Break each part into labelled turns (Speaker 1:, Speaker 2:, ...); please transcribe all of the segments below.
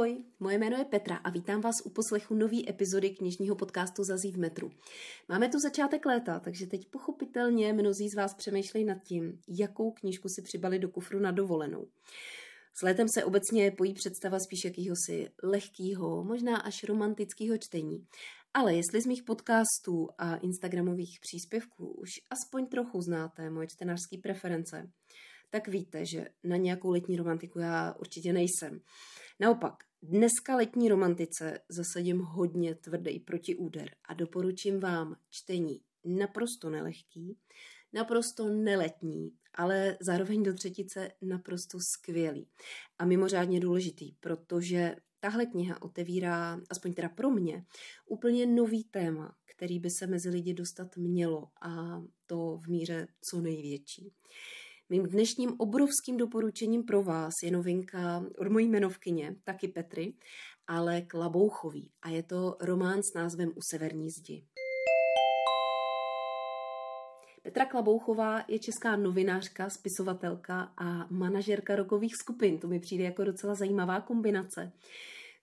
Speaker 1: Ahoj, moje jméno je Petra a vítám vás u poslechu nový epizody knižního podcastu Zazí v metru. Máme tu začátek léta, takže teď pochopitelně mnozí z vás přemýšlejí nad tím, jakou knížku si přibali do kufru na dovolenou. S létem se obecně pojí představa spíš jakýhosi lehkého, možná až romantického čtení. Ale jestli z mých podcastů a instagramových příspěvků už aspoň trochu znáte moje čtenářské preference, tak víte, že na nějakou letní romantiku já určitě nejsem. Naopak, Dneska letní romantice zasadím hodně tvrdý protiúder a doporučím vám čtení naprosto nelehký, naprosto neletní, ale zároveň do třetice naprosto skvělý a mimořádně důležitý, protože tahle kniha otevírá, aspoň teda pro mě, úplně nový téma, který by se mezi lidi dostat mělo a to v míře co největší. Mým dnešním obrovským doporučením pro vás je novinka od mojí jmenovkyně, taky Petry, ale Klabouchový a je to román s názvem U severní zdi. Petra Klabouchová je česká novinářka, spisovatelka a manažerka rokových skupin. To mi přijde jako docela zajímavá kombinace.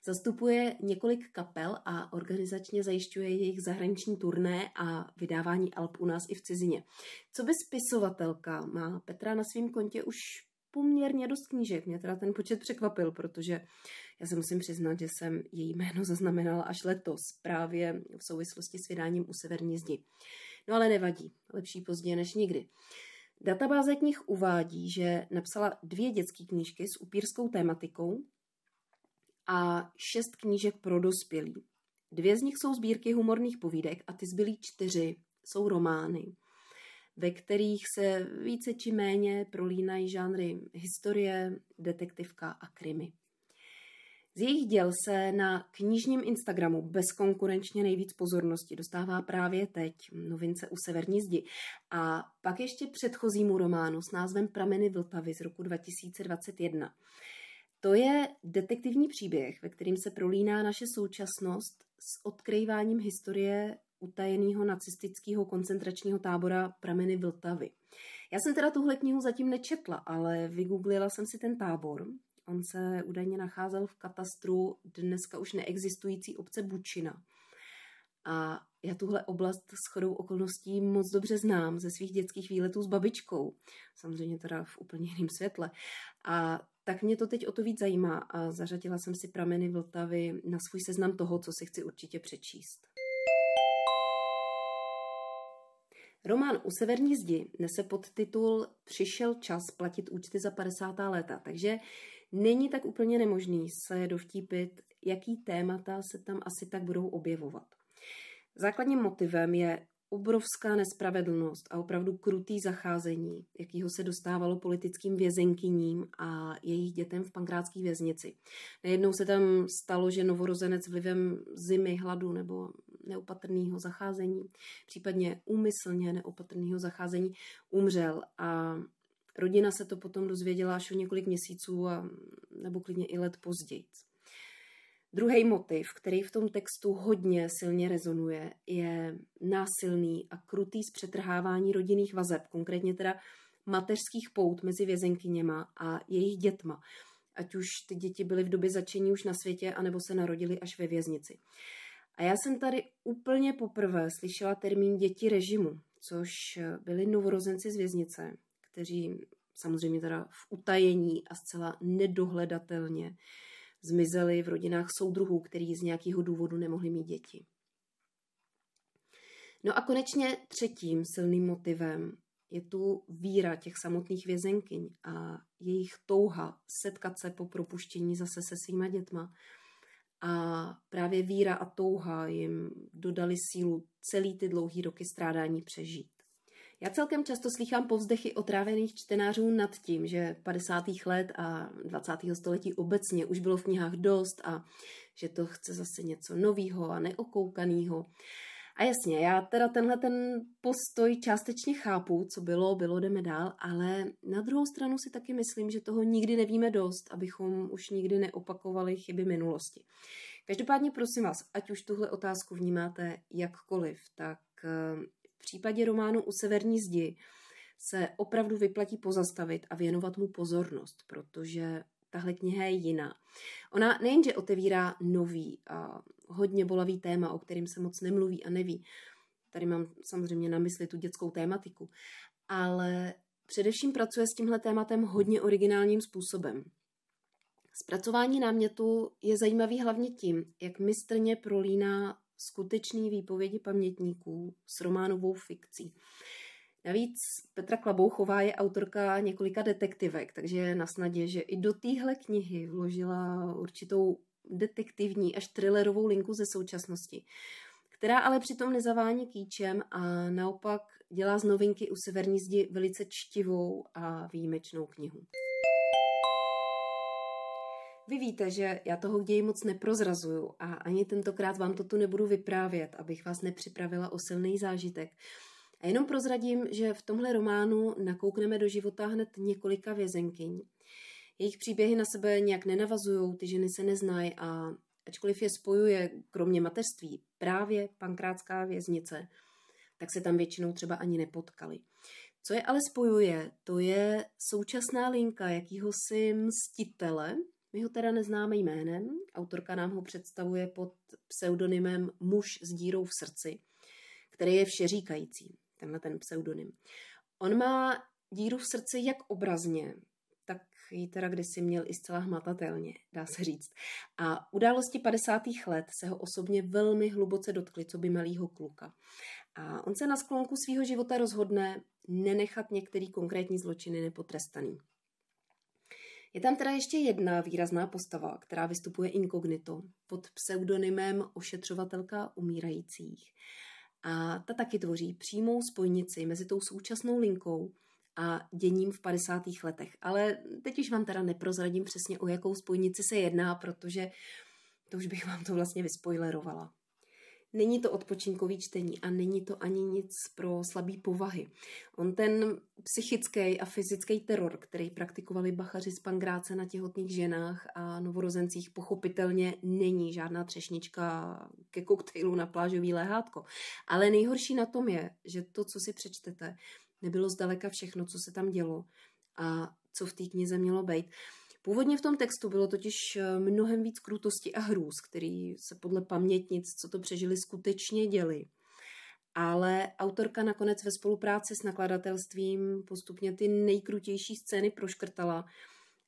Speaker 1: Zastupuje několik kapel a organizačně zajišťuje jejich zahraniční turné a vydávání alb u nás i v cizině. Co by spisovatelka má Petra na svém kontě už poměrně dost knížek. Mě teda ten počet překvapil, protože já se musím přiznat, že jsem její jméno zaznamenala až letos, právě v souvislosti s vydáním u Severní zdi. No ale nevadí, lepší pozdě než nikdy. Databáze knih uvádí, že napsala dvě dětské knížky s upírskou tématikou, a šest knížek pro dospělí. Dvě z nich jsou sbírky humorných povídek a ty zbylí čtyři jsou romány, ve kterých se více či méně prolínají žánry historie, detektivka a krimi. Z jejich děl se na knižním Instagramu bezkonkurenčně nejvíc pozornosti dostává právě teď novince u Severní zdi. A pak ještě předchozímu románu s názvem Prameny Vltavy z roku 2021. To je detektivní příběh, ve kterým se prolíná naše současnost s odkryváním historie utajeného nacistického koncentračního tábora Prameny Vltavy. Já jsem teda tuhle knihu zatím nečetla, ale vygooglila jsem si ten tábor. On se údajně nacházel v katastru dneska už neexistující obce Bučina. A já tuhle oblast s chodou okolností moc dobře znám ze svých dětských výletů s babičkou. Samozřejmě teda v úplně jiném světle. A tak mě to teď o to víc zajímá a zařadila jsem si prameny Vltavy na svůj seznam toho, co si chci určitě přečíst. Román U severní zdi nese podtitul Přišel čas platit účty za 50. léta, takže není tak úplně nemožný se dovtípit, jaký témata se tam asi tak budou objevovat. Základním motivem je obrovská nespravedlnost a opravdu krutý zacházení, jakýho se dostávalo politickým vězenkyním a jejich dětem v pankrátské věznici. Nejednou se tam stalo, že novorozenec vlivem zimy, hladu nebo neopatrného zacházení, případně úmyslně neopatrného zacházení, umřel a rodina se to potom dozvěděla až o několik měsíců a, nebo klidně i let později. Druhý motiv, který v tom textu hodně silně rezonuje, je násilný a krutý zpřetrhávání rodinných vazeb, konkrétně teda mateřských pout mezi vězenkyněma a jejich dětma. Ať už ty děti byly v době začení už na světě, anebo se narodily až ve věznici. A já jsem tady úplně poprvé slyšela termín děti režimu, což byli novorozenci z věznice, kteří samozřejmě teda v utajení a zcela nedohledatelně zmizely v rodinách soudruhů, který z nějakého důvodu nemohli mít děti. No a konečně třetím silným motivem je tu víra těch samotných vězenkyň a jejich touha setkat se po propuštění zase se svýma dětma. A právě víra a touha jim dodali sílu celý ty dlouhý roky strádání přežít. Já celkem často slychám povzdechy otrávených čtenářů nad tím, že 50. let a 20. století obecně už bylo v knihách dost a že to chce zase něco nového a neokoukaného. A jasně, já teda tenhle ten postoj částečně chápu, co bylo, bylo, jdeme dál, ale na druhou stranu si taky myslím, že toho nikdy nevíme dost, abychom už nikdy neopakovali chyby minulosti. Každopádně prosím vás, ať už tuhle otázku vnímáte jakkoliv, tak eh, v případě románu U severní zdi se opravdu vyplatí pozastavit a věnovat mu pozornost, protože tahle kniha je jiná. Ona nejenže otevírá nový a hodně bolavý téma, o kterým se moc nemluví a neví, tady mám samozřejmě na mysli tu dětskou tématiku, ale především pracuje s tímhle tématem hodně originálním způsobem. Zpracování námětu je zajímavý hlavně tím, jak mistrně prolíná skutečný výpovědi pamětníků s románovou fikcí. Navíc Petra Klabouchová je autorka několika detektivek, takže je na snadě, že i do téhle knihy vložila určitou detektivní až thrillerovou linku ze současnosti, která ale přitom nezavání kýčem a naopak dělá z novinky u Severní zdi velice čtivou a výjimečnou knihu. Vy víte, že já toho ději moc neprozrazuju a ani tentokrát vám to tu nebudu vyprávět, abych vás nepřipravila o silný zážitek. A jenom prozradím, že v tomhle románu nakoukneme do života hned několika vězenkyň. Jejich příběhy na sebe nějak nenavazují, ty ženy se neznají a ačkoliv je spojuje kromě mateřství právě pankrátská věznice, tak se tam většinou třeba ani nepotkali. Co je ale spojuje, to je současná linka jakýhosi mstitele, my ho teda neznáme jménem, autorka nám ho představuje pod pseudonymem Muž s dírou v srdci, který je všeříkající, tenhle ten pseudonym. On má díru v srdci jak obrazně, tak ji teda kdysi měl i zcela hmatatelně, dá se říct. A události 50. let se ho osobně velmi hluboce dotkly, co by malýho kluka. A on se na sklonku svého života rozhodne nenechat některý konkrétní zločiny nepotrestaný. Je tam teda ještě jedna výrazná postava, která vystupuje inkognito pod pseudonymem ošetřovatelka umírajících. A ta taky tvoří přímou spojnici mezi tou současnou linkou a děním v 50. letech. Ale teď už vám teda neprozradím přesně, o jakou spojnici se jedná, protože to už bych vám to vlastně vyspoilerovala. Není to odpočinkový čtení a není to ani nic pro slabý povahy. On ten psychický a fyzický teror, který praktikovali bachaři z Pangráce na těhotných ženách a novorozencích, pochopitelně není žádná třešnička ke koktejlu na plážový lehátko. Ale nejhorší na tom je, že to, co si přečtete, nebylo zdaleka všechno, co se tam dělo a co v té knize mělo být. Původně v tom textu bylo totiž eh, mnohem víc krutosti a hrůz, který se podle pamětnic, co to přežili, skutečně děli. Ale autorka nakonec ve spolupráci s nakladatelstvím postupně ty nejkrutější scény proškrtala,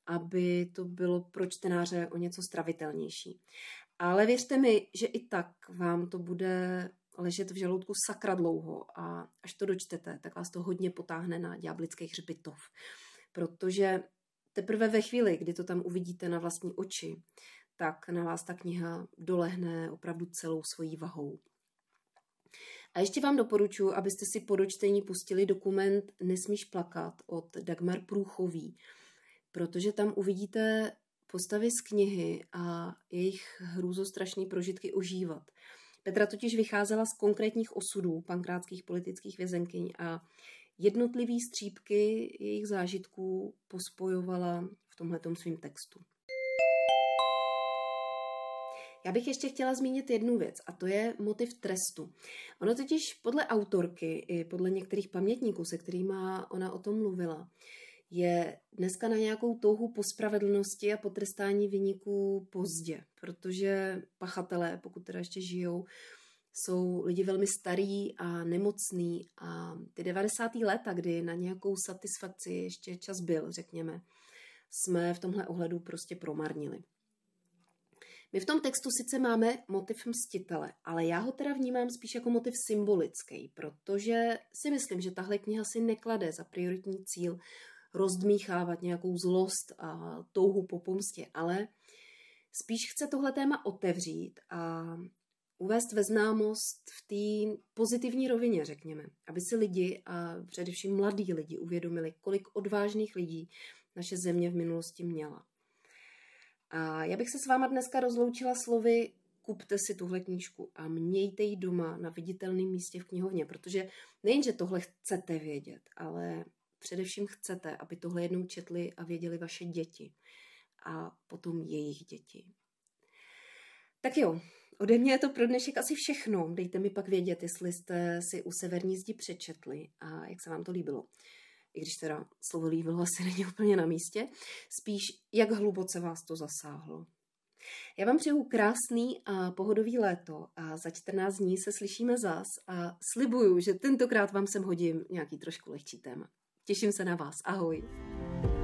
Speaker 1: aby to bylo pro čtenáře o něco stravitelnější. Ale věřte mi, že i tak vám to bude ležet v žaludku sakra dlouho a až to dočtete, tak vás to hodně potáhne na ďáblický hřbitov. Protože Teprve ve chvíli, kdy to tam uvidíte na vlastní oči, tak na vás ta kniha dolehne opravdu celou svojí vahou. A ještě vám doporučuji, abyste si po dočtení pustili dokument Nesmíš plakat od Dagmar Průchový, protože tam uvidíte postavy z knihy a jejich hrůzostrašné prožitky ožívat. Petra totiž vycházela z konkrétních osudů pankrátských politických vězenkyň a jednotlivé střípky jejich zážitků pospojovala v tomhletom svém textu. Já bych ještě chtěla zmínit jednu věc a to je motiv trestu. Ono totiž podle autorky i podle některých pamětníků, se kterými ona o tom mluvila, je dneska na nějakou touhu po spravedlnosti a potrestání vyniků pozdě, protože pachatelé, pokud teda ještě žijou, jsou lidi velmi starí a nemocní a ty 90. léta, kdy na nějakou satisfakci ještě čas byl, řekněme, jsme v tomhle ohledu prostě promarnili. My v tom textu sice máme motiv mstitele, ale já ho teda vnímám spíš jako motiv symbolický, protože si myslím, že tahle kniha si neklade za prioritní cíl rozdmíchávat nějakou zlost a touhu po pomstě, ale spíš chce tohle téma otevřít a uvést ve známost v té pozitivní rovině, řekněme, aby si lidi a především mladí lidi uvědomili, kolik odvážných lidí naše země v minulosti měla. A já bych se s váma dneska rozloučila slovy kupte si tuhle knížku a mějte ji doma na viditelném místě v knihovně, protože nejenže tohle chcete vědět, ale především chcete, aby tohle jednou četli a věděli vaše děti a potom jejich děti. Tak jo, Ode mě je to pro dnešek asi všechno. Dejte mi pak vědět, jestli jste si u Severní zdi přečetli a jak se vám to líbilo. I když teda slovo líbilo asi není úplně na místě. Spíš, jak hluboce vás to zasáhlo. Já vám přeju krásný a pohodový léto a za 14 dní se slyšíme zás a slibuju, že tentokrát vám sem hodím nějaký trošku lehčí téma. Těším se na vás. Ahoj.